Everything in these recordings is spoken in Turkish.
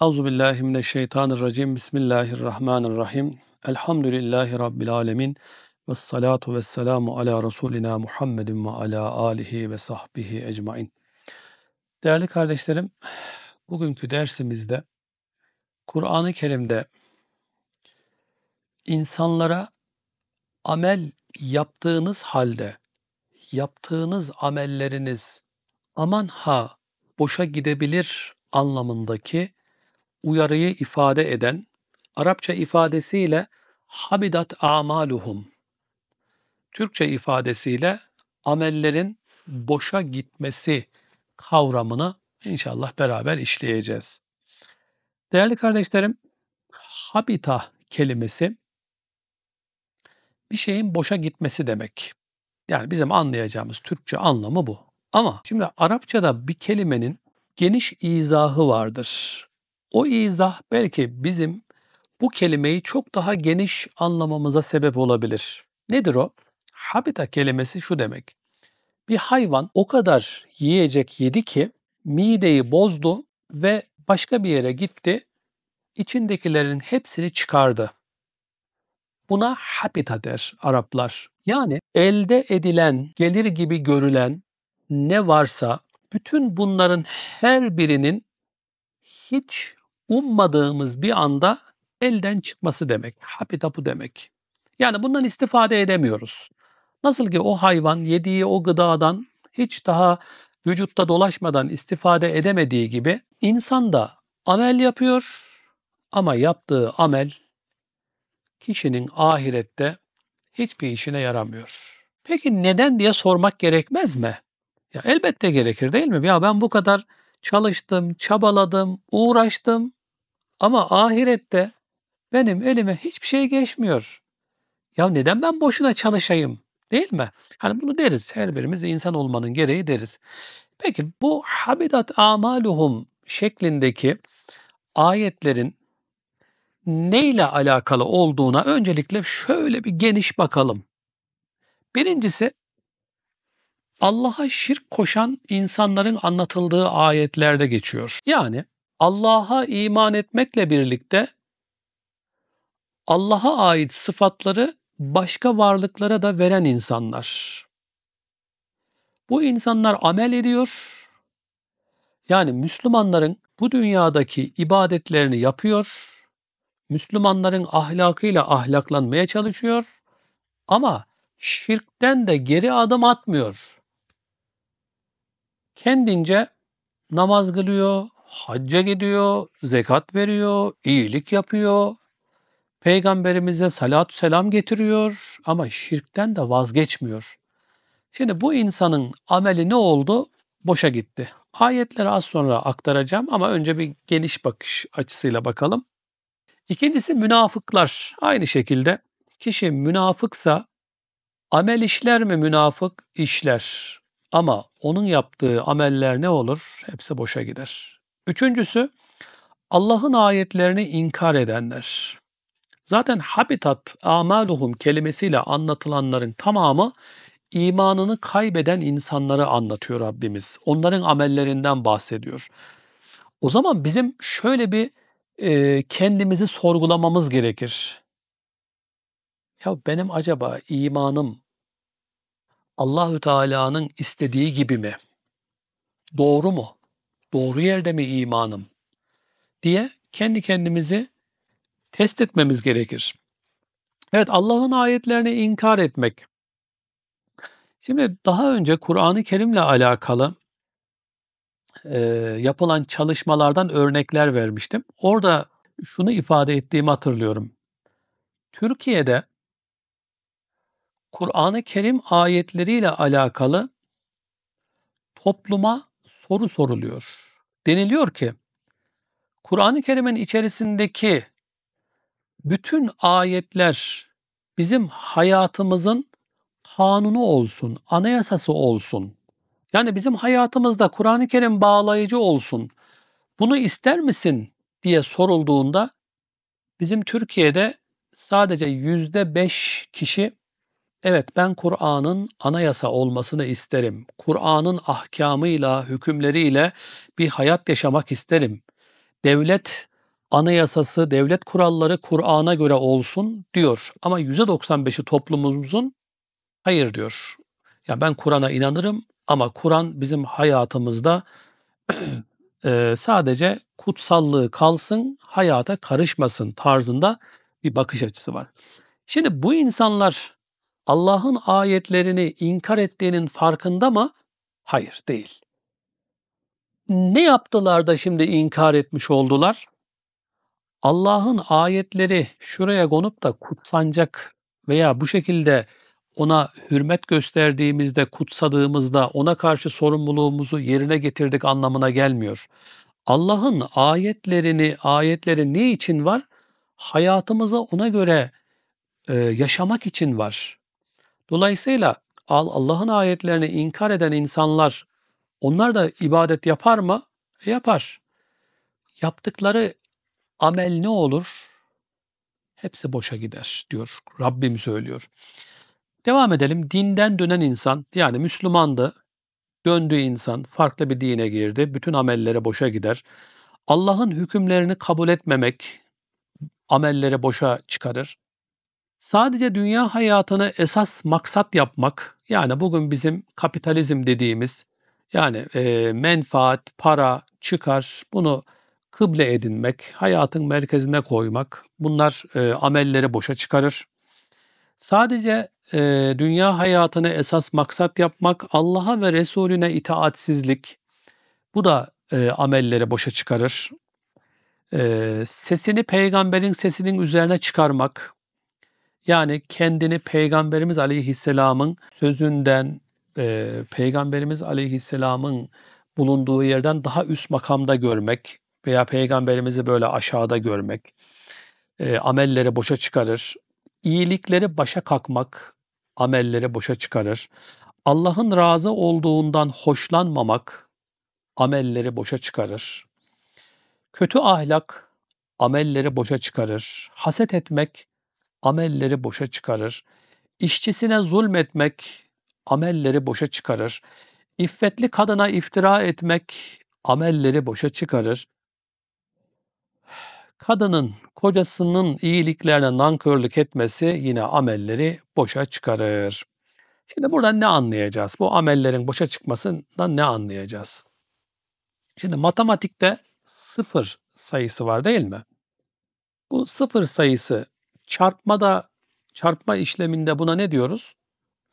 Auzu billahi mineşşeytanirracim. Bismillahirrahmanirrahim. Elhamdülillahi rabbil alamin. Ves salatu ves selamu ala rasulina Muhammedin ve ala alihi ve sahbihi ecmaîn. Değerli kardeşlerim, bugünkü dersimizde Kur'an-ı Kerim'de insanlara amel yaptığınız halde yaptığınız amelleriniz aman ha boşa gidebilir anlamındaki uyarıyı ifade eden Arapça ifadesiyle habidat amaluhum. Türkçe ifadesiyle amellerin boşa gitmesi kavramını inşallah beraber işleyeceğiz. Değerli kardeşlerim, habita kelimesi bir şeyin boşa gitmesi demek. Yani bizim anlayacağımız Türkçe anlamı bu. Ama şimdi Arapçada bir kelimenin geniş izahı vardır. O izah belki bizim bu kelimeyi çok daha geniş anlamamıza sebep olabilir. Nedir o? Habita kelimesi şu demek. Bir hayvan o kadar yiyecek yedi ki mideyi bozdu ve başka bir yere gitti. İçindekilerin hepsini çıkardı. Buna habita der Araplar. Yani elde edilen, gelir gibi görülen ne varsa bütün bunların her birinin hiç ummadığımız bir anda elden çıkması demek. hapi tapu demek. Yani bundan istifade edemiyoruz. Nasıl ki o hayvan yediği o gıdadan hiç daha vücutta dolaşmadan istifade edemediği gibi insan da amel yapıyor ama yaptığı amel kişinin ahirette hiçbir işine yaramıyor. Peki neden diye sormak gerekmez mi? Ya elbette gerekir değil mi? Ya ben bu kadar çalıştım, çabaladım, uğraştım ama ahirette benim elime hiçbir şey geçmiyor. Ya neden ben boşuna çalışayım? Değil mi? Hani bunu deriz. Her birimiz insan olmanın gereği deriz. Peki bu habidat amaluhum şeklindeki ayetlerin neyle alakalı olduğuna öncelikle şöyle bir geniş bakalım. Birincisi Allah'a şirk koşan insanların anlatıldığı ayetlerde geçiyor. Yani Allah'a iman etmekle birlikte Allah'a ait sıfatları başka varlıklara da veren insanlar. Bu insanlar amel ediyor. Yani Müslümanların bu dünyadaki ibadetlerini yapıyor. Müslümanların ahlakıyla ahlaklanmaya çalışıyor ama şirkten de geri adım atmıyor. Kendince namaz kılıyor, hacca gidiyor, zekat veriyor, iyilik yapıyor. Peygamberimize salatü selam getiriyor ama şirkten de vazgeçmiyor. Şimdi bu insanın ameli ne oldu? Boşa gitti. Ayetleri az sonra aktaracağım ama önce bir geniş bakış açısıyla bakalım. İkincisi münafıklar. Aynı şekilde kişi münafıksa amel işler mi münafık? işler. Ama onun yaptığı ameller ne olur? Hepsi boşa gider. Üçüncüsü Allah'ın ayetlerini inkar edenler. Zaten habitat amaluhum kelimesiyle anlatılanların tamamı imanını kaybeden insanları anlatıyor Rabbimiz. Onların amellerinden bahsediyor. O zaman bizim şöyle bir e, kendimizi sorgulamamız gerekir. Ya benim acaba imanım Allahü Teala'nın istediği gibi mi? Doğru mu? doğru yerde mi imanım diye kendi kendimizi test etmemiz gerekir. Evet Allah'ın ayetlerini inkar etmek. Şimdi daha önce Kur'an-ı Kerim'le alakalı e, yapılan çalışmalardan örnekler vermiştim. Orada şunu ifade ettiğimi hatırlıyorum. Türkiye'de Kur'an-ı Kerim ayetleriyle alakalı topluma soru soruluyor. Deniliyor ki Kur'an-ı Kerim'in içerisindeki bütün ayetler bizim hayatımızın kanunu olsun, anayasası olsun. Yani bizim hayatımızda Kur'an-ı Kerim bağlayıcı olsun. Bunu ister misin diye sorulduğunda bizim Türkiye'de sadece yüzde beş kişi Evet ben Kur'an'ın anayasa olmasını isterim. Kur'an'ın ahkamıyla, hükümleriyle bir hayat yaşamak isterim. Devlet anayasası, devlet kuralları Kur'an'a göre olsun diyor. Ama %95'i toplumumuzun hayır diyor. Ya ben Kur'an'a inanırım ama Kur'an bizim hayatımızda sadece kutsallığı kalsın, hayata karışmasın tarzında bir bakış açısı var. Şimdi bu insanlar Allah'ın ayetlerini inkar ettiğinin farkında mı? Hayır, değil. Ne yaptılar da şimdi inkar etmiş oldular? Allah'ın ayetleri şuraya konup da kutsanacak veya bu şekilde ona hürmet gösterdiğimizde, kutsadığımızda ona karşı sorumluluğumuzu yerine getirdik anlamına gelmiyor. Allah'ın ayetlerini, ayetleri ne için var? Hayatımıza ona göre e, yaşamak için var. Dolayısıyla Allah'ın ayetlerini inkar eden insanlar onlar da ibadet yapar mı? yapar. Yaptıkları amel ne olur? Hepsi boşa gider diyor Rabbim söylüyor. Devam edelim. Dinden dönen insan yani Müslümandı. Döndüğü insan farklı bir dine girdi. Bütün amellere boşa gider. Allah'ın hükümlerini kabul etmemek amellere boşa çıkarır. Sadece dünya hayatını esas maksat yapmak, yani bugün bizim kapitalizm dediğimiz, yani e, menfaat, para, çıkar, bunu kıble edinmek, hayatın merkezine koymak, bunlar e, amelleri boşa çıkarır. Sadece e, dünya hayatını esas maksat yapmak, Allah'a ve Resulüne itaatsizlik, bu da e, amelleri boşa çıkarır. E, sesini peygamberin sesinin üzerine çıkarmak, yani kendini Peygamberimiz Aleyhisselam'ın sözünden, e, Peygamberimiz Aleyhisselam'ın bulunduğu yerden daha üst makamda görmek veya Peygamberimizi böyle aşağıda görmek, e, amelleri boşa çıkarır, iyilikleri başa kalkmak, amelleri boşa çıkarır. Allah'ın razı olduğundan hoşlanmamak amelleri boşa çıkarır. Kötü ahlak amelleri boşa çıkarır. Haset etmek amelleri boşa çıkarır. İşçisine zulmetmek amelleri boşa çıkarır. İffetli kadına iftira etmek amelleri boşa çıkarır. Kadının kocasının iyiliklerine nankörlük etmesi yine amelleri boşa çıkarır. Şimdi buradan ne anlayacağız? Bu amellerin boşa çıkmasından ne anlayacağız? Şimdi matematikte sıfır sayısı var değil mi? Bu sıfır sayısı Çarpma da çarpma işleminde buna ne diyoruz?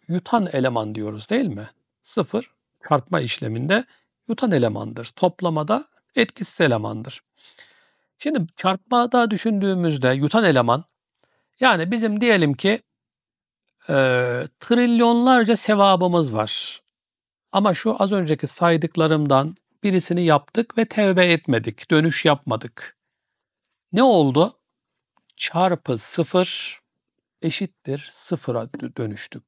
Yutan eleman diyoruz değil mi? Sıfır çarpma işleminde yutan elemandır. Toplamada etkisiz elemandır. Şimdi çarpmada düşündüğümüzde yutan eleman yani bizim diyelim ki e, trilyonlarca sevabımız var. Ama şu az önceki saydıklarımdan birisini yaptık ve tevbe etmedik, dönüş yapmadık. Ne oldu? çarpı 0 eşittir 0'a dönüştük.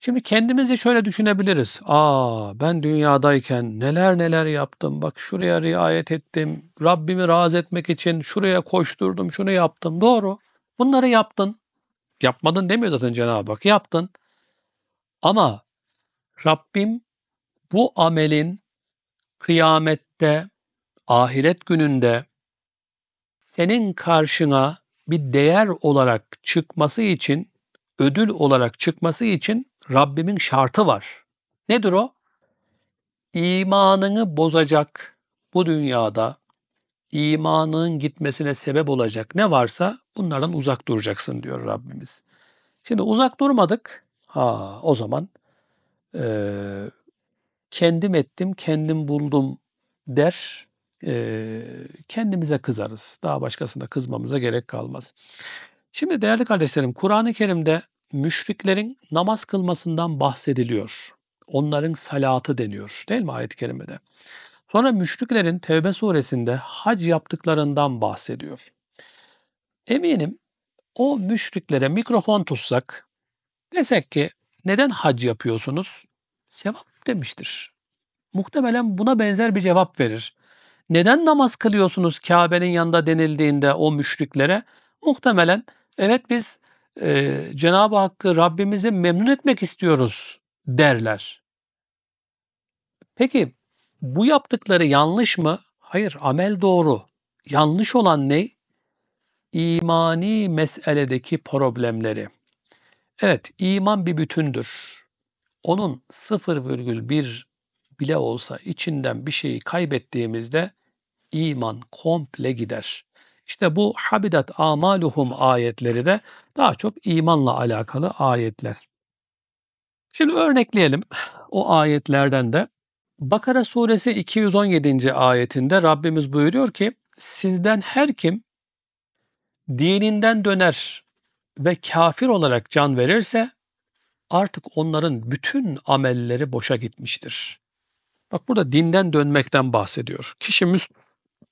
Şimdi kendimizi şöyle düşünebiliriz. Aa ben dünyadayken neler neler yaptım. Bak şuraya riayet ettim. Rabbimi razı etmek için şuraya koşturdum, şunu yaptım. Doğru. Bunları yaptın. Yapmadın demiyor zaten Cenab-ı Hak. Yaptın. Ama Rabbim bu amelin kıyamette, ahiret gününde senin karşına bir değer olarak çıkması için, ödül olarak çıkması için Rabbimin şartı var. Nedir o? İmanını bozacak bu dünyada imanın gitmesine sebep olacak ne varsa bunlardan uzak duracaksın diyor Rabbimiz. Şimdi uzak durmadık. Ha o zaman e, kendim ettim, kendim buldum der e, kendimize kızarız. Daha başkasında kızmamıza gerek kalmaz. Şimdi değerli kardeşlerim Kur'an-ı Kerim'de müşriklerin namaz kılmasından bahsediliyor. Onların salatı deniyor değil mi ayet-i kerimede? Sonra müşriklerin Tevbe suresinde hac yaptıklarından bahsediyor. Eminim o müşriklere mikrofon tutsak desek ki neden hac yapıyorsunuz? Sevap demiştir. Muhtemelen buna benzer bir cevap verir neden namaz kılıyorsunuz Kabe'nin yanında denildiğinde o müşriklere muhtemelen evet biz e, Cenab-ı Hakk'ı Rabbimizi memnun etmek istiyoruz derler. Peki bu yaptıkları yanlış mı? Hayır amel doğru. Yanlış olan ne? İmani meseledeki problemleri. Evet iman bir bütündür. Onun 0,1 bile olsa içinden bir şeyi kaybettiğimizde iman komple gider. İşte bu habidat amaluhum ayetleri de daha çok imanla alakalı ayetler. Şimdi örnekleyelim o ayetlerden de. Bakara suresi 217. ayetinde Rabbimiz buyuruyor ki sizden her kim dininden döner ve kafir olarak can verirse artık onların bütün amelleri boşa gitmiştir. Bak burada dinden dönmekten bahsediyor. Kişi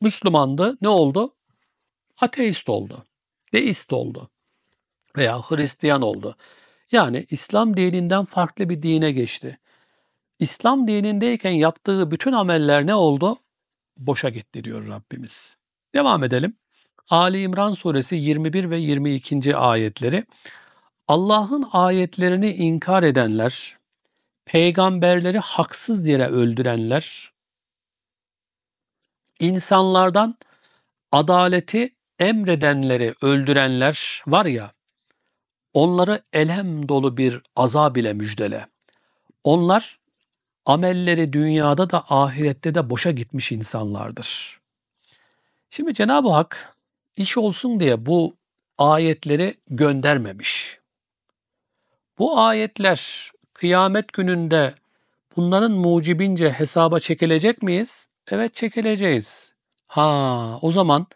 Müslümandı. Ne oldu? Ateist oldu. Deist oldu. Veya Hristiyan oldu. Yani İslam dininden farklı bir dine geçti. İslam dinindeyken yaptığı bütün ameller ne oldu? Boşa gitti diyor Rabbimiz. Devam edelim. Ali İmran suresi 21 ve 22. ayetleri. Allah'ın ayetlerini inkar edenler, peygamberleri haksız yere öldürenler, insanlardan adaleti emredenleri öldürenler var ya, onları elem dolu bir azab ile müjdele. Onlar amelleri dünyada da ahirette de boşa gitmiş insanlardır. Şimdi Cenab-ı Hak iş olsun diye bu ayetleri göndermemiş. Bu ayetler kıyamet gününde bunların mucibince hesaba çekilecek miyiz? Evet çekileceğiz. Ha o zaman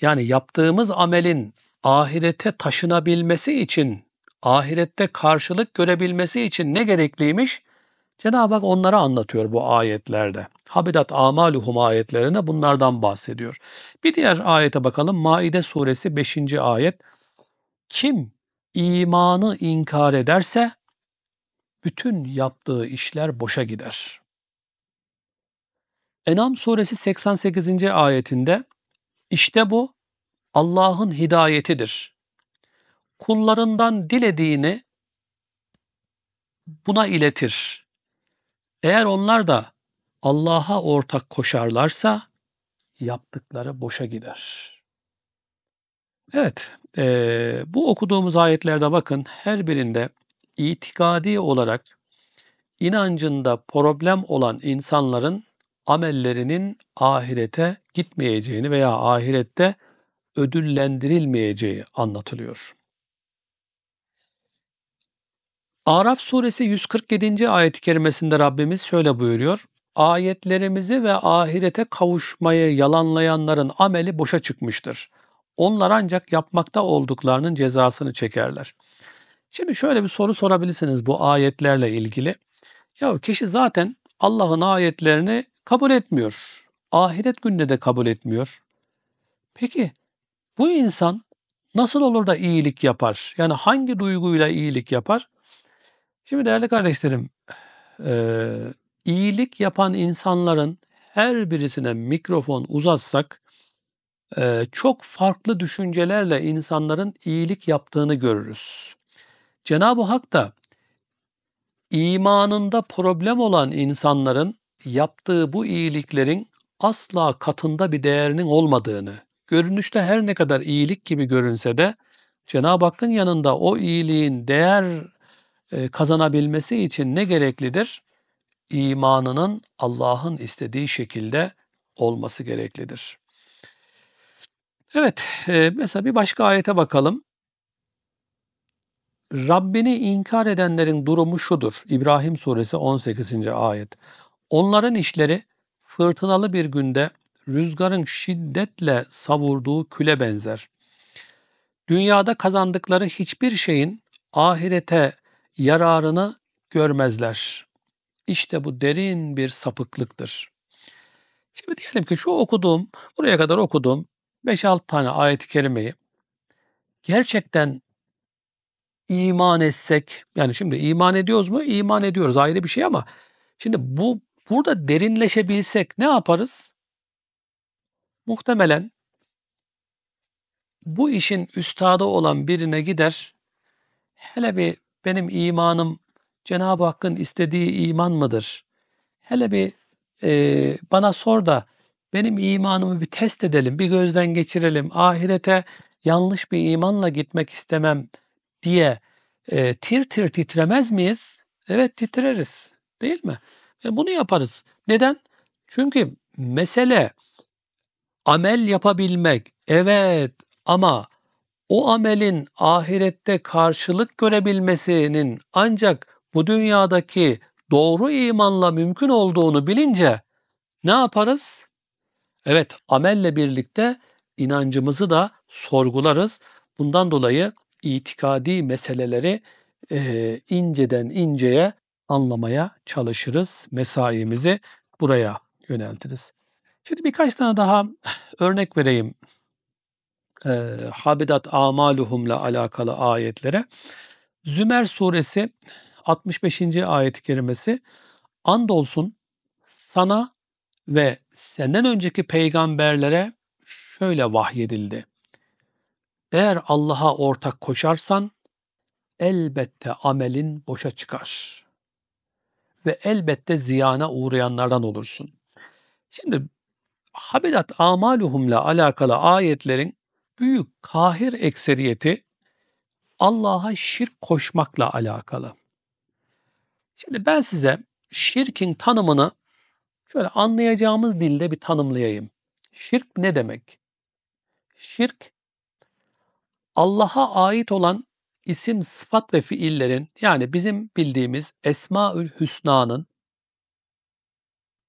yani yaptığımız amelin ahirete taşınabilmesi için, ahirette karşılık görebilmesi için ne gerekliymiş? Cenab-ı Hak onlara anlatıyor bu ayetlerde. Habidat amaluhum ayetlerine bunlardan bahsediyor. Bir diğer ayete bakalım. Maide suresi 5. ayet. Kim imanı inkar ederse bütün yaptığı işler boşa gider. Enam suresi 88. ayetinde işte bu Allah'ın hidayetidir. Kullarından dilediğini buna iletir. Eğer onlar da Allah'a ortak koşarlarsa yaptıkları boşa gider. Evet, e, bu okuduğumuz ayetlerde bakın her birinde itikadi olarak inancında problem olan insanların amellerinin ahirete gitmeyeceğini veya ahirette ödüllendirilmeyeceği anlatılıyor. Araf suresi 147. ayet-i kerimesinde Rabbimiz şöyle buyuruyor. Ayetlerimizi ve ahirete kavuşmayı yalanlayanların ameli boşa çıkmıştır. Onlar ancak yapmakta olduklarının cezasını çekerler. Şimdi şöyle bir soru sorabilirsiniz bu ayetlerle ilgili. Ya kişi zaten Allah'ın ayetlerini kabul etmiyor. Ahiret gününde de kabul etmiyor. Peki bu insan nasıl olur da iyilik yapar? Yani hangi duyguyla iyilik yapar? Şimdi değerli kardeşlerim, e, iyilik yapan insanların her birisine mikrofon uzatsak e, çok farklı düşüncelerle insanların iyilik yaptığını görürüz. Cenab-ı Hak da imanında problem olan insanların yaptığı bu iyiliklerin asla katında bir değerinin olmadığını, görünüşte her ne kadar iyilik gibi görünse de Cenab-ı Hakk'ın yanında o iyiliğin değer e, kazanabilmesi için ne gereklidir? İmanının Allah'ın istediği şekilde olması gereklidir. Evet, e, mesela bir başka ayete bakalım. Rabbini inkar edenlerin durumu şudur. İbrahim suresi 18. ayet. Onların işleri fırtınalı bir günde rüzgarın şiddetle savurduğu küle benzer. Dünyada kazandıkları hiçbir şeyin ahirete yararını görmezler. İşte bu derin bir sapıklıktır. Şimdi diyelim ki şu okuduğum, buraya kadar okuduğum 5-6 tane ayet-i kerimeyi gerçekten iman etsek, yani şimdi iman ediyoruz mu? İman ediyoruz ayrı bir şey ama şimdi bu Burada derinleşebilsek ne yaparız? Muhtemelen bu işin üstadı olan birine gider. Hele bir benim imanım Cenab-ı Hakk'ın istediği iman mıdır? Hele bir e, bana sor da benim imanımı bir test edelim, bir gözden geçirelim. Ahirete yanlış bir imanla gitmek istemem diye e, tir tir titremez miyiz? Evet titreriz değil mi? E bunu yaparız. Neden? Çünkü mesele amel yapabilmek. Evet ama o amelin ahirette karşılık görebilmesinin ancak bu dünyadaki doğru imanla mümkün olduğunu bilince ne yaparız? Evet, amelle birlikte inancımızı da sorgularız. Bundan dolayı itikadi meseleleri e, inceden inceye anlamaya çalışırız. Mesaimizi buraya yöneltiriz. Şimdi birkaç tane daha örnek vereyim. Ee, Habidat amaluhumla alakalı ayetlere. Zümer suresi 65. ayet-i kerimesi andolsun sana ve senden önceki peygamberlere şöyle vahyedildi. Eğer Allah'a ortak koşarsan elbette amelin boşa çıkar ve elbette ziyana uğrayanlardan olursun. Şimdi habidat amaluhumla alakalı ayetlerin büyük kahir ekseriyeti Allah'a şirk koşmakla alakalı. Şimdi ben size şirkin tanımını şöyle anlayacağımız dilde bir tanımlayayım. Şirk ne demek? Şirk Allah'a ait olan isim, sıfat ve fiillerin yani bizim bildiğimiz Esmaül Hüsna'nın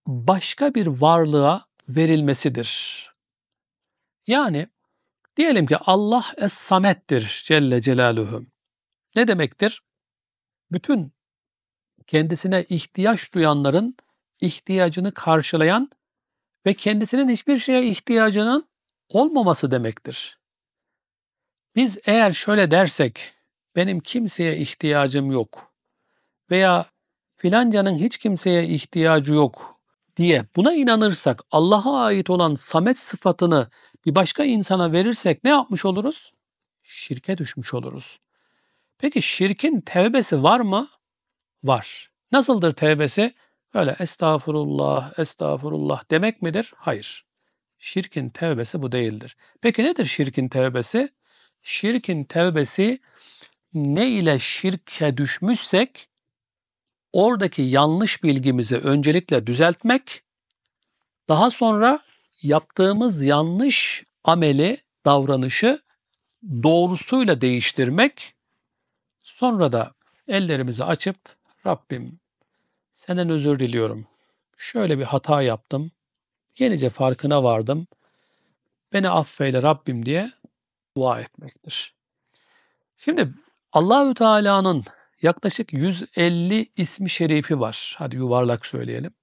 başka bir varlığa verilmesidir. Yani diyelim ki Allah Es-Samet'tir Celle Celaluhu. Ne demektir? Bütün kendisine ihtiyaç duyanların ihtiyacını karşılayan ve kendisinin hiçbir şeye ihtiyacının olmaması demektir. Biz eğer şöyle dersek benim kimseye ihtiyacım yok veya filancanın hiç kimseye ihtiyacı yok diye buna inanırsak Allah'a ait olan samet sıfatını bir başka insana verirsek ne yapmış oluruz? Şirke düşmüş oluruz. Peki şirkin tevbesi var mı? Var. Nasıldır tevbesi? Öyle estağfurullah, estağfurullah demek midir? Hayır. Şirkin tevbesi bu değildir. Peki nedir şirkin tevbesi? Şirkin tevbesi ne ile şirke düşmüşsek oradaki yanlış bilgimizi öncelikle düzeltmek, daha sonra yaptığımız yanlış ameli, davranışı doğrusuyla değiştirmek, sonra da ellerimizi açıp Rabbim senden özür diliyorum. Şöyle bir hata yaptım. Yenice farkına vardım. Beni affeyle Rabbim diye dua etmektir. Şimdi Allahü Teala'nın yaklaşık 150 ismi şerifi var. Hadi yuvarlak söyleyelim.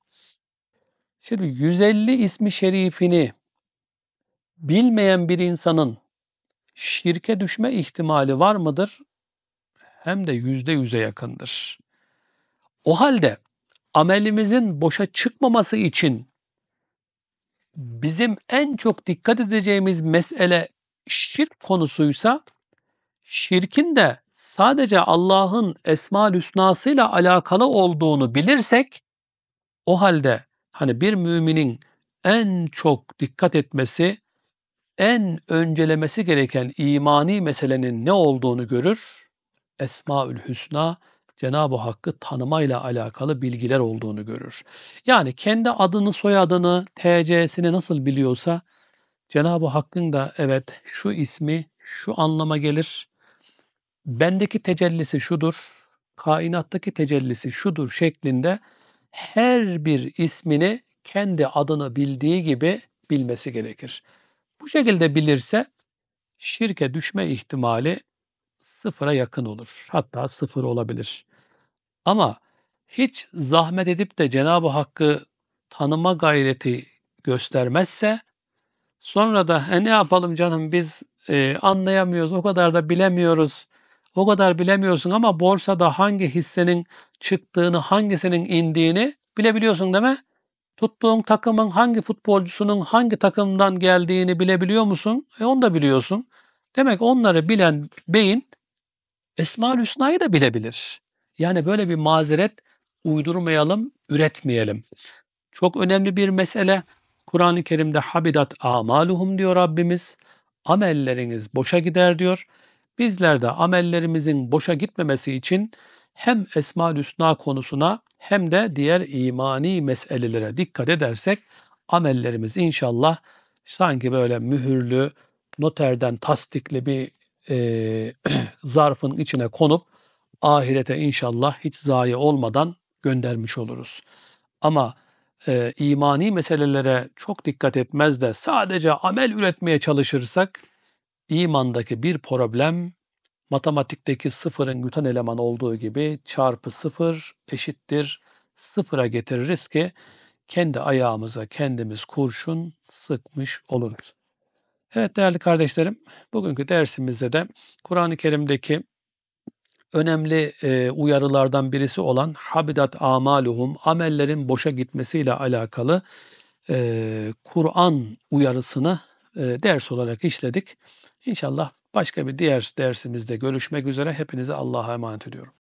Şimdi 150 ismi şerifini bilmeyen bir insanın şirke düşme ihtimali var mıdır? Hem de yüzde yüze yakındır. O halde amelimizin boşa çıkmaması için bizim en çok dikkat edeceğimiz mesele şirk konusuysa şirkin de sadece Allah'ın Esma-ül Hüsna'sıyla alakalı olduğunu bilirsek o halde hani bir müminin en çok dikkat etmesi, en öncelemesi gereken imani meselenin ne olduğunu görür. Esmaül Hüsna Cenab-ı Hakk'ı tanımayla alakalı bilgiler olduğunu görür. Yani kendi adını, soyadını, TC'sini nasıl biliyorsa Cenab-ı Hakk'ın da evet şu ismi şu anlama gelir bendeki tecellisi şudur, kainattaki tecellisi şudur şeklinde her bir ismini kendi adını bildiği gibi bilmesi gerekir. Bu şekilde bilirse şirke düşme ihtimali sıfıra yakın olur. Hatta sıfır olabilir. Ama hiç zahmet edip de Cenab-ı Hakk'ı tanıma gayreti göstermezse sonra da e, ne yapalım canım biz e, anlayamıyoruz o kadar da bilemiyoruz o kadar bilemiyorsun ama borsada hangi hissenin çıktığını, hangisinin indiğini bilebiliyorsun deme. Tuttuğun takımın hangi futbolcusunun hangi takımdan geldiğini bilebiliyor musun? E onu da biliyorsun. Demek onları bilen beyin Esma-ül Hüsna'yı da bilebilir. Yani böyle bir mazeret uydurmayalım, üretmeyelim. Çok önemli bir mesele. Kur'an-ı Kerim'de habidat amaluhum diyor Rabbimiz. Amelleriniz boşa gider diyor. Bizler de amellerimizin boşa gitmemesi için hem Esma-ül Hüsna konusuna hem de diğer imani meselelere dikkat edersek amellerimiz inşallah sanki böyle mühürlü, noterden tasdikli bir e, zarfın içine konup ahirete inşallah hiç zayi olmadan göndermiş oluruz. Ama e, imani meselelere çok dikkat etmez de sadece amel üretmeye çalışırsak imandaki bir problem matematikteki sıfırın Newton eleman olduğu gibi çarpı sıfır eşittir sıfıra getiririz ki kendi ayağımıza kendimiz kurşun sıkmış oluruz. Evet değerli kardeşlerim, bugünkü dersimizde de Kur'an-ı Kerim'deki önemli e, uyarılardan birisi olan habidat amaluhum, amellerin boşa gitmesiyle alakalı e, Kur'an uyarısını e, ders olarak işledik. İnşallah başka bir diğer dersimizde görüşmek üzere. Hepinize Allah'a emanet ediyorum.